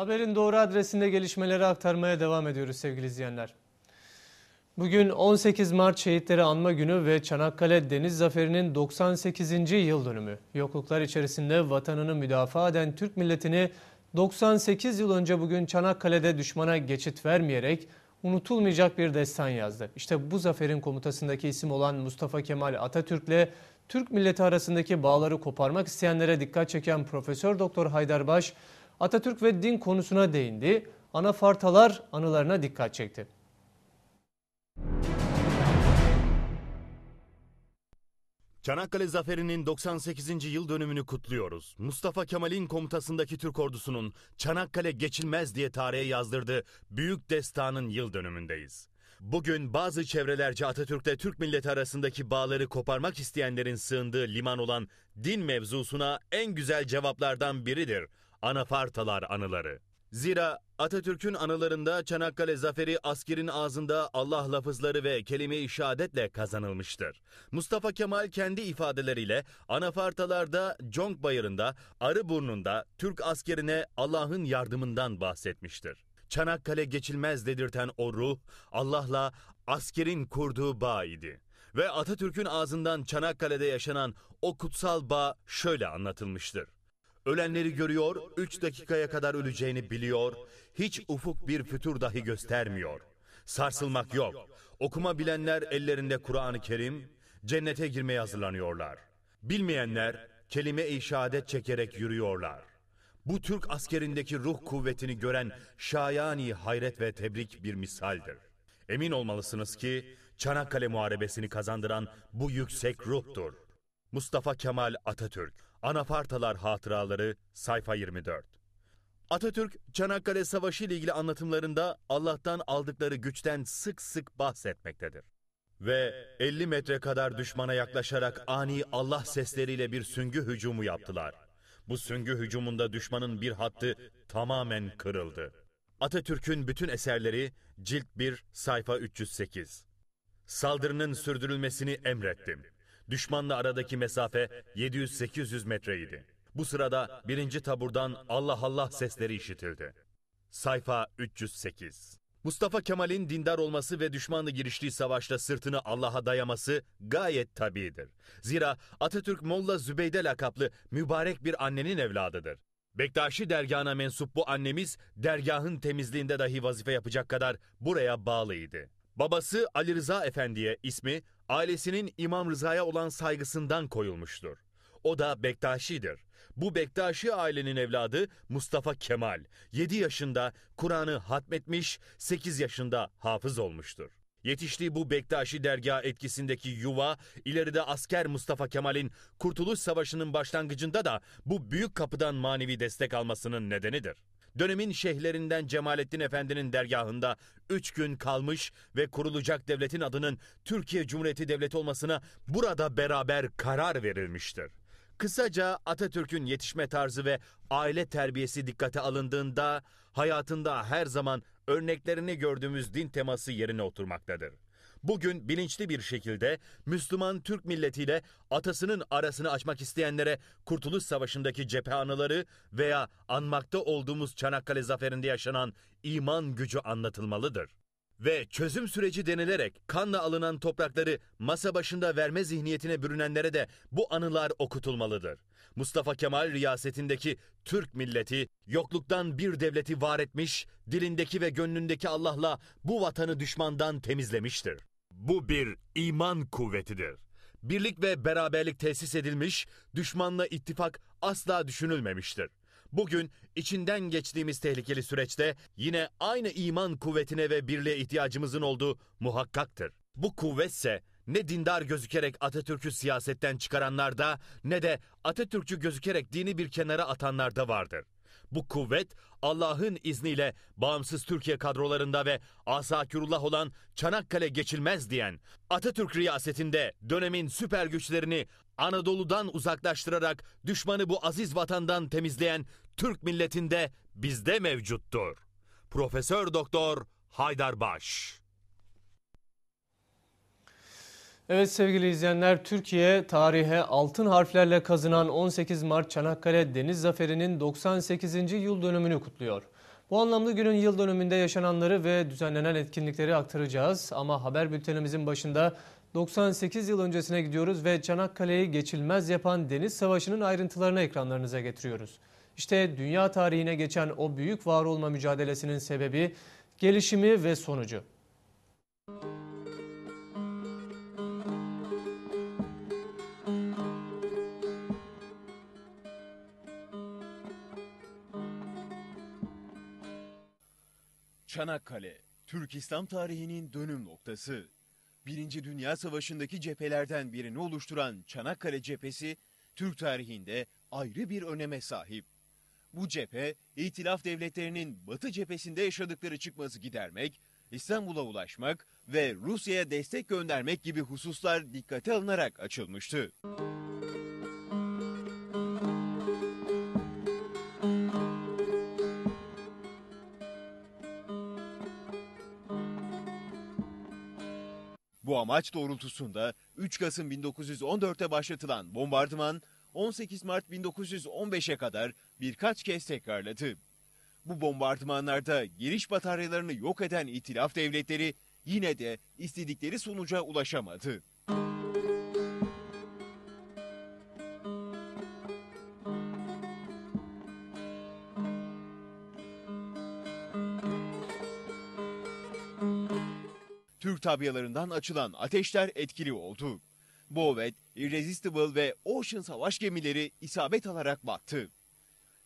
Haberin doğru adresinde gelişmeleri aktarmaya devam ediyoruz sevgili izleyenler. Bugün 18 Mart Şehitleri Anma Günü ve Çanakkale Deniz Zaferi'nin 98. yıl dönümü. Yokluklar içerisinde vatanını müdafaa eden Türk milletini 98 yıl önce bugün Çanakkale'de düşmana geçit vermeyerek unutulmayacak bir destan yazdı. İşte bu zaferin komutasındaki isim olan Mustafa Kemal Atatürk'le Türk milleti arasındaki bağları koparmak isteyenlere dikkat çeken Profesör Doktor Haydar Baş, Atatürk ve din konusuna değindi. Anafartalar anılarına dikkat çekti. Çanakkale Zaferi'nin 98. yıl dönümünü kutluyoruz. Mustafa Kemal'in komutasındaki Türk ordusunun Çanakkale geçilmez diye tarihe yazdırdığı büyük destanın yıl dönümündeyiz. Bugün bazı çevrelerce Atatürk'te Türk milleti arasındaki bağları koparmak isteyenlerin sığındığı liman olan din mevzusuna en güzel cevaplardan biridir Anafartalar Anıları. Zira Atatürk'ün anılarında Çanakkale zaferi askerin ağzında Allah lafızları ve kelime-i şehadetle kazanılmıştır. Mustafa Kemal kendi ifadeleriyle Anafartalar'da, jong Bayırı'nda, arı burnunda Türk askerine Allah'ın yardımından bahsetmiştir. Çanakkale geçilmez dedirten o ruh Allah'la askerin kurduğu bağ idi. Ve Atatürk'ün ağzından Çanakkale'de yaşanan o kutsal bağ şöyle anlatılmıştır. Ölenleri görüyor, üç dakikaya kadar öleceğini biliyor, hiç ufuk bir fütur dahi göstermiyor. Sarsılmak yok. Okuma bilenler ellerinde Kur'an-ı Kerim, cennete girmeye hazırlanıyorlar. Bilmeyenler kelime-i şehadet çekerek yürüyorlar. Bu Türk askerindeki ruh kuvvetini gören şayani hayret ve tebrik bir misaldir. Emin olmalısınız ki Çanakkale Muharebesini kazandıran bu yüksek ruhtur. Mustafa Kemal Atatürk Anafartalar Hatıraları sayfa 24. Atatürk, Çanakkale Savaşı ile ilgili anlatımlarında Allah'tan aldıkları güçten sık sık bahsetmektedir. Ve 50 metre kadar düşmana yaklaşarak ani Allah sesleriyle bir süngü hücumu yaptılar. Bu süngü hücumunda düşmanın bir hattı tamamen kırıldı. Atatürk'ün bütün eserleri cilt 1 sayfa 308. Saldırının sürdürülmesini emrettim. Düşmanla aradaki mesafe 700-800 metreydi. Bu sırada birinci taburdan Allah Allah sesleri işitildi. Sayfa 308 Mustafa Kemal'in dindar olması ve düşmanla giriştiği savaşta sırtını Allah'a dayaması gayet tabidir. Zira Atatürk Molla Zübeyde lakaplı mübarek bir annenin evladıdır. Bektaşi dergahına mensup bu annemiz dergahın temizliğinde dahi vazife yapacak kadar buraya bağlıydı. Babası Ali Rıza Efendi'ye ismi ailesinin İmam Rıza'ya olan saygısından koyulmuştur. O da Bektaşi'dir. Bu Bektaşi ailenin evladı Mustafa Kemal 7 yaşında Kur'an'ı hatmetmiş, 8 yaşında hafız olmuştur. Yetiştiği bu Bektaşi dergah etkisindeki yuva, ileride asker Mustafa Kemal'in Kurtuluş Savaşı'nın başlangıcında da bu büyük kapıdan manevi destek almasının nedenidir dönemin şeyhlerinden Cemalettin Efendi'nin dergahında 3 gün kalmış ve kurulacak devletin adının Türkiye Cumhuriyeti Devleti olmasına burada beraber karar verilmiştir. Kısaca Atatürk'ün yetişme tarzı ve aile terbiyesi dikkate alındığında hayatında her zaman örneklerini gördüğümüz din teması yerine oturmaktadır bugün bilinçli bir şekilde Müslüman Türk milletiyle atasının arasını açmak isteyenlere Kurtuluş Savaşı'ndaki cephe anıları veya anmakta olduğumuz Çanakkale zaferinde yaşanan iman gücü anlatılmalıdır ve çözüm süreci denilerek kanla alınan toprakları masa başında verme zihniyetine bürünenlere de bu anılar okutulmalıdır. Mustafa Kemal riyasetindeki Türk milleti yokluktan bir devleti var etmiş, dilindeki ve gönlündeki Allah'la bu vatanı düşmandan temizlemiştir. Bu bir iman kuvvetidir. Birlik ve beraberlik tesis edilmiş, düşmanla ittifak asla düşünülmemiştir. Bugün içinden geçtiğimiz tehlikeli süreçte yine aynı iman kuvvetine ve birliğe ihtiyacımızın olduğu muhakkaktır. Bu kuvvetse ne dindar gözükerek Atatürk'ü siyasetten çıkaranlarda ne de Atatürk'ü gözükerek dini bir kenara atanlarda vardır. Bu kuvvet Allah'ın izniyle bağımsız Türkiye kadrolarında ve asakürullah olan Çanakkale geçilmez diyen Atatürk riyasetinde dönemin süper güçlerini Anadolu'dan uzaklaştırarak düşmanı bu aziz vatandan temizleyen Türk milletinde bizde mevcuttur. Profesör Doktor Haydar Baş Evet sevgili izleyenler Türkiye tarihe altın harflerle kazınan 18 Mart Çanakkale Deniz Zaferi'nin 98. yıl dönümünü kutluyor. Bu anlamda günün yıl dönümünde yaşananları ve düzenlenen etkinlikleri aktaracağız. Ama haber bültenimizin başında 98 yıl öncesine gidiyoruz ve Çanakkale'yi geçilmez yapan Deniz Savaşı'nın ayrıntılarını ekranlarınıza getiriyoruz. İşte dünya tarihine geçen o büyük var olma mücadelesinin sebebi, gelişimi ve sonucu. Çanakkale, Türk İslam tarihinin dönüm noktası. Birinci Dünya Savaşı'ndaki cephelerden birini oluşturan Çanakkale cephesi, Türk tarihinde ayrı bir öneme sahip. Bu cephe, İtilaf devletlerinin Batı cephesinde yaşadıkları çıkması gidermek, İstanbul'a ulaşmak ve Rusya'ya destek göndermek gibi hususlar dikkate alınarak açılmıştı. Müzik amaç doğrultusunda 3 Kasım 1914'te başlatılan bombardıman 18 Mart 1915'e kadar birkaç kez tekrarladı. Bu bombardımanlarda giriş bataryalarını yok eden İtilaf devletleri yine de istedikleri sonuca ulaşamadı. Türk tabyalarından açılan ateşler etkili oldu. Bovet, Irresistible ve Ocean savaş gemileri isabet alarak battı.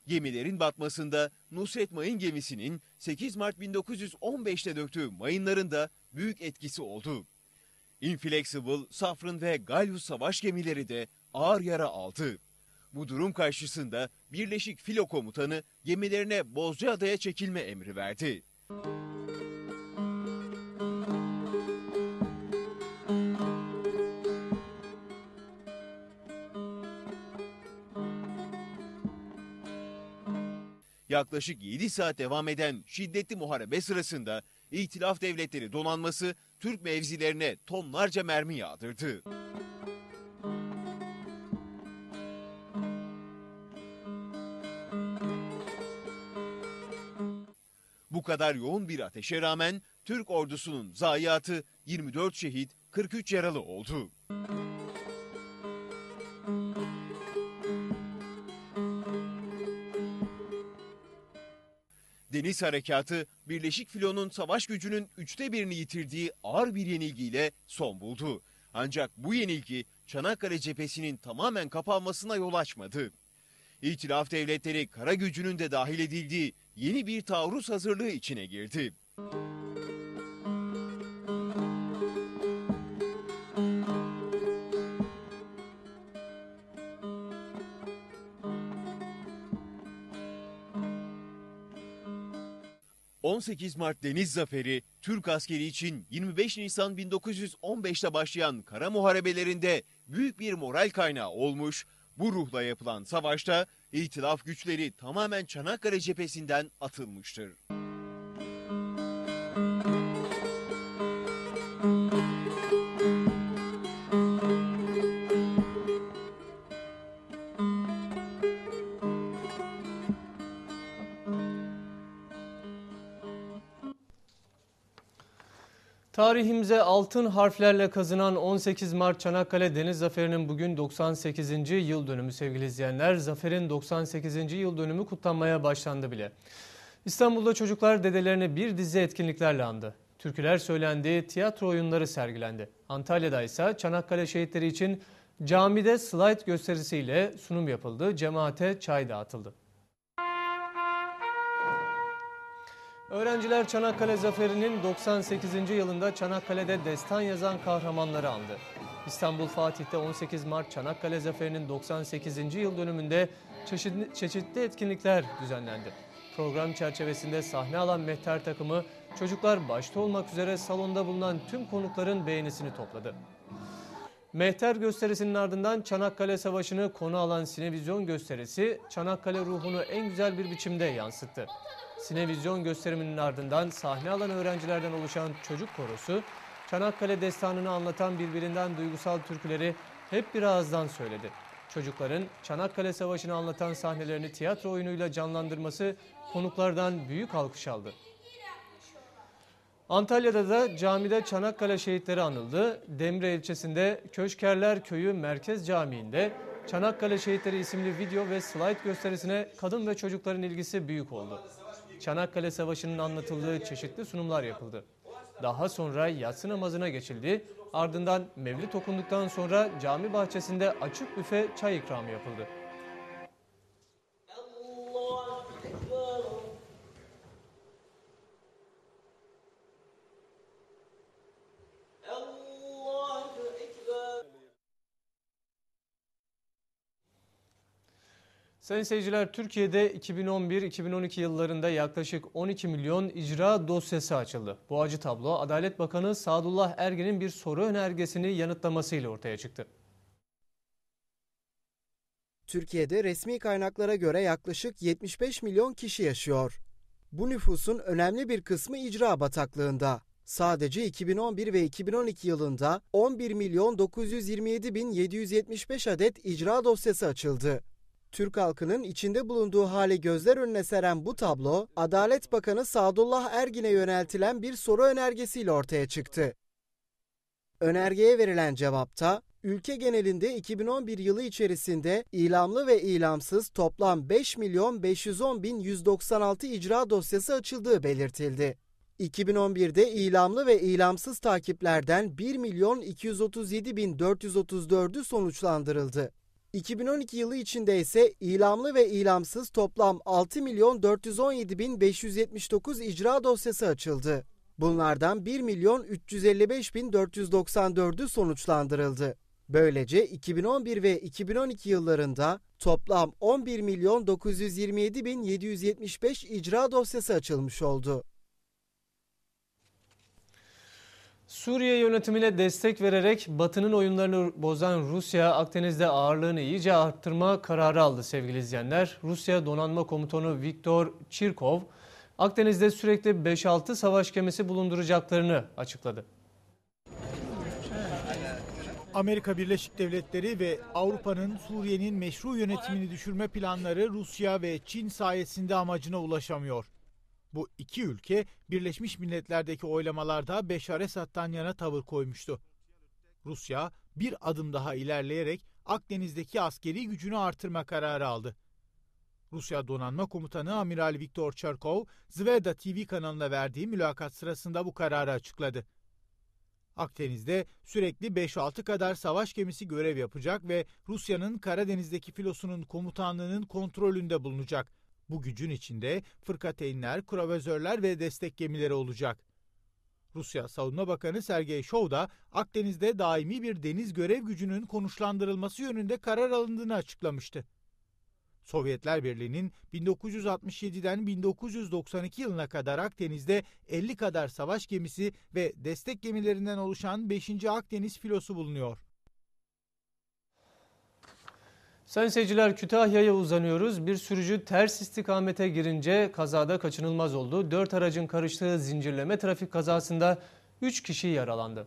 Gemilerin batmasında Nusret Mayın gemisinin 8 Mart 1915'te döktüğü mayınların da büyük etkisi oldu. Inflexible, Safran ve Galus savaş gemileri de ağır yara aldı. Bu durum karşısında Birleşik Filo Komutanı gemilerine Bozcaada'ya çekilme emri verdi. Yaklaşık 7 saat devam eden şiddetli muharebe sırasında İtilaf Devletleri donanması Türk mevzilerine tonlarca mermi yağdırdı. Bu kadar yoğun bir ateşe rağmen Türk ordusunun zayiatı 24 şehit 43 yaralı oldu. Deniz Harekatı, Birleşik Filo'nun savaş gücünün üçte birini yitirdiği ağır bir yenilgiyle son buldu. Ancak bu yenilgi Çanakkale cephesinin tamamen kapanmasına yol açmadı. İtilaf devletleri kara gücünün de dahil edildiği yeni bir taarruz hazırlığı içine girdi. 18 Mart Deniz Zaferi, Türk askeri için 25 Nisan 1915'te başlayan kara muharebelerinde büyük bir moral kaynağı olmuş, bu ruhla yapılan savaşta itilaf güçleri tamamen Çanakkale cephesinden atılmıştır. Tarihimize altın harflerle kazınan 18 Mart Çanakkale Deniz Zaferi'nin bugün 98. yıl dönümü sevgili izleyenler. Zaferin 98. yıl dönümü kutlanmaya başlandı bile. İstanbul'da çocuklar dedelerini bir dizi etkinliklerle andı. Türküler söylendi, tiyatro oyunları sergilendi. Antalya'da ise Çanakkale şehitleri için camide slide gösterisiyle sunum yapıldı, cemaate çay dağıtıldı. Öğrenciler Çanakkale Zaferi'nin 98. yılında Çanakkale'de destan yazan kahramanları andı. İstanbul Fatih'te 18 Mart Çanakkale Zaferi'nin 98. yıl dönümünde çeşitli, etkinlikler düzenlendi. Program çerçevesinde sahne alan mehter takımı çocuklar başta olmak üzere salonda bulunan tüm konukların beğenisini topladı. Mehter gösterisinin ardından Çanakkale Savaşı'nı konu alan Sinevizyon gösterisi Çanakkale ruhunu en güzel bir biçimde yansıttı. Sinevizyon gösteriminin ardından sahne alan öğrencilerden oluşan çocuk korosu, Çanakkale destanını anlatan birbirinden duygusal türküleri hep bir ağızdan söyledi. Çocukların Çanakkale Savaşı'nı anlatan sahnelerini tiyatro oyunuyla canlandırması konuklardan büyük alkış aldı. Antalya'da da camide Çanakkale şehitleri anıldı. Demre ilçesinde Köşkerler Köyü Merkez Camii'nde Çanakkale Şehitleri isimli video ve slide gösterisine kadın ve çocukların ilgisi büyük oldu. Çanakkale Savaşı'nın anlatıldığı çeşitli sunumlar yapıldı. Daha sonra yatsı namazına geçildi. Ardından mevlid okunduktan sonra cami bahçesinde açık büfe çay ikramı yapıldı. Sayın seyirciler Türkiye'de 2011-2012 yıllarında yaklaşık 12 milyon icra dosyası açıldı. Bu acı tablo Adalet Bakanı Sadullah Ergin'in bir soru önergesini yanıtlamasıyla ortaya çıktı. Türkiye'de resmi kaynaklara göre yaklaşık 75 milyon kişi yaşıyor. Bu nüfusun önemli bir kısmı icra bataklığında. Sadece 2011 ve 2012 yılında 11 milyon 927 bin 775 adet icra dosyası açıldı. Türk halkının içinde bulunduğu hali gözler önüne seren bu tablo, Adalet Bakanı Sadullah Ergin'e yöneltilen bir soru önergesiyle ortaya çıktı. Önergeye verilen cevapta, ülke genelinde 2011 yılı içerisinde ilamlı ve ilamsız toplam 5 milyon 510 bin 196 icra dosyası açıldığı belirtildi. 2011'de ilamlı ve ilamsız takiplerden 1 milyon 237 bin 434'ü sonuçlandırıldı. 2012 yılı içinde ise ilamlı ve ilamsız toplam 6 milyon 417 bin 579 icra dosyası açıldı. Bunlardan 1 milyon 355 bin 494'ü sonuçlandırıldı. Böylece 2011 ve 2012 yıllarında toplam 11 milyon 927 bin 775 icra dosyası açılmış oldu. Suriye yönetimine destek vererek Batı'nın oyunlarını bozan Rusya Akdeniz'de ağırlığını iyice arttırma kararı aldı sevgili izleyenler. Rusya Donanma Komutanı Viktor Çirkov Akdeniz'de sürekli 5-6 savaş gemisi bulunduracaklarını açıkladı. Amerika Birleşik Devletleri ve Avrupa'nın Suriye'nin meşru yönetimini düşürme planları Rusya ve Çin sayesinde amacına ulaşamıyor. Bu iki ülke Birleşmiş Milletler'deki oylamalarda Beşar Esad'dan yana tavır koymuştu. Rusya bir adım daha ilerleyerek Akdeniz'deki askeri gücünü artırma kararı aldı. Rusya Donanma Komutanı Amiral Viktor Çerkov, Zveda TV kanalına verdiği mülakat sırasında bu kararı açıkladı. Akdeniz'de sürekli 5-6 kadar savaş gemisi görev yapacak ve Rusya'nın Karadeniz'deki filosunun komutanlığının kontrolünde bulunacak. Bu gücün içinde fırkateynler, kravözörler ve destek gemileri olacak. Rusya Savunma Bakanı Sergey Shov da Akdeniz'de daimi bir deniz görev gücünün konuşlandırılması yönünde karar alındığını açıklamıştı. Sovyetler Birliği'nin 1967'den 1992 yılına kadar Akdeniz'de 50 kadar savaş gemisi ve destek gemilerinden oluşan 5. Akdeniz filosu bulunuyor. Sayın seyirciler Kütahya'ya uzanıyoruz. Bir sürücü ters istikamete girince kazada kaçınılmaz oldu. Dört aracın karıştığı zincirleme trafik kazasında üç kişi yaralandı.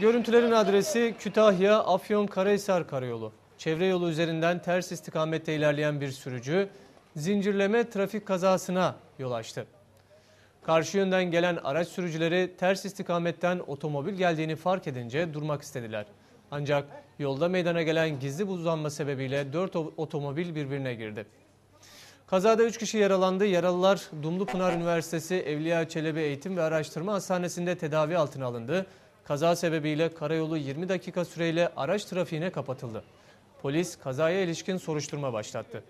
Görüntülerin adresi Kütahya Afyon Karahisar Karayolu. Çevre yolu üzerinden ters istikamette ilerleyen bir sürücü zincirleme trafik kazasına yol açtı. Karşı yönden gelen araç sürücüleri ters istikametten otomobil geldiğini fark edince durmak istediler. Ancak yolda meydana gelen gizli buzlanma sebebiyle 4 otomobil birbirine girdi. Kazada 3 kişi yaralandı. Yaralılar Dumlupınar Üniversitesi Evliya Çelebi Eğitim ve Araştırma Hastanesi'nde tedavi altına alındı. Kaza sebebiyle karayolu 20 dakika süreyle araç trafiğine kapatıldı. Polis kazaya ilişkin soruşturma başlattı.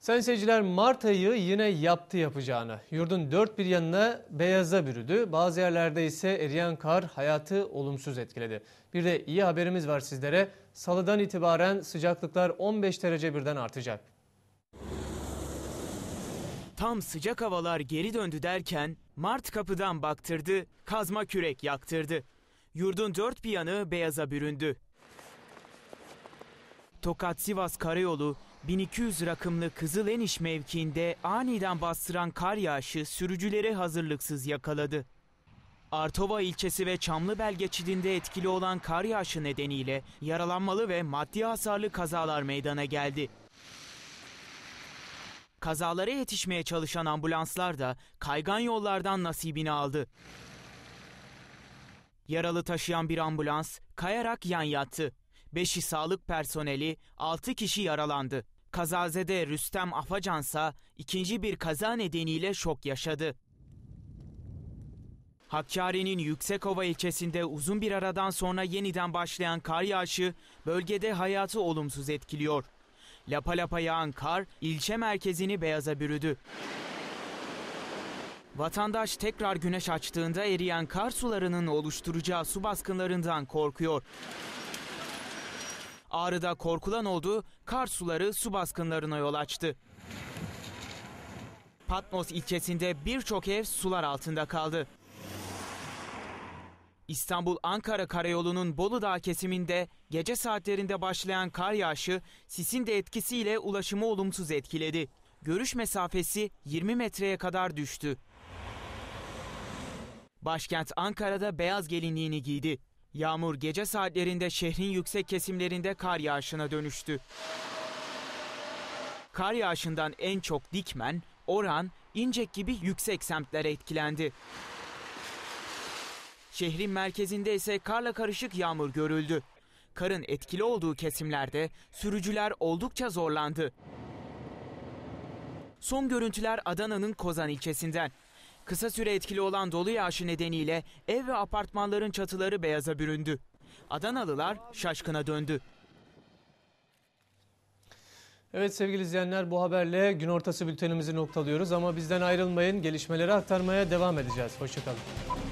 Sayın seyirciler Mart ayı yine yaptı yapacağını. Yurdun dört bir yanına beyaza bürüdü. Bazı yerlerde ise eriyen kar hayatı olumsuz etkiledi. Bir de iyi haberimiz var sizlere. Salıdan itibaren sıcaklıklar 15 derece birden artacak. Tam sıcak havalar geri döndü derken Mart kapıdan baktırdı, kazma kürek yaktırdı. Yurdun dört bir yanı beyaza büründü. Tokat-Sivas Karayolu 1200 rakımlı Kızıleniş mevkiinde aniden bastıran kar yağışı sürücüleri hazırlıksız yakaladı. Artova ilçesi ve Çamlıbel geçidinde etkili olan kar yağışı nedeniyle yaralanmalı ve maddi hasarlı kazalar meydana geldi. Kazalara yetişmeye çalışan ambulanslar da kaygan yollardan nasibini aldı. Yaralı taşıyan bir ambulans kayarak yan yattı. 5'i sağlık personeli, 6 kişi yaralandı. Kazazede Rüstem Afacansa ikinci bir kaza nedeniyle şok yaşadı. Hakkari'nin Yüksekova ilçesinde uzun bir aradan sonra yeniden başlayan kar yağışı bölgede hayatı olumsuz etkiliyor. Lapa lapa yağan kar ilçe merkezini beyaza bürüdü. Vatandaş tekrar güneş açtığında eriyen kar sularının oluşturacağı su baskınlarından korkuyor. Ağrı'da korkulan oldu, kar suları su baskınlarına yol açtı. Patmos ilçesinde birçok ev sular altında kaldı. İstanbul-Ankara karayolunun Bolu Dağı kesiminde gece saatlerinde başlayan kar yağışı sisin de etkisiyle ulaşımı olumsuz etkiledi. Görüş mesafesi 20 metreye kadar düştü. Başkent Ankara'da beyaz gelinliğini giydi. Yağmur gece saatlerinde şehrin yüksek kesimlerinde kar yağışına dönüştü. Kar yağışından en çok Dikmen, Oran, İncek gibi yüksek semtler etkilendi. Şehrin merkezinde ise karla karışık yağmur görüldü. Karın etkili olduğu kesimlerde sürücüler oldukça zorlandı. Son görüntüler Adana'nın Kozan ilçesinden. Kısa süre etkili olan dolu yağışı nedeniyle ev ve apartmanların çatıları beyaza büründü. Adanalılar şaşkına döndü. Evet sevgili izleyenler bu haberle gün ortası bültenimizi noktalıyoruz ama bizden ayrılmayın gelişmeleri aktarmaya devam edeceğiz. Hoşçakalın.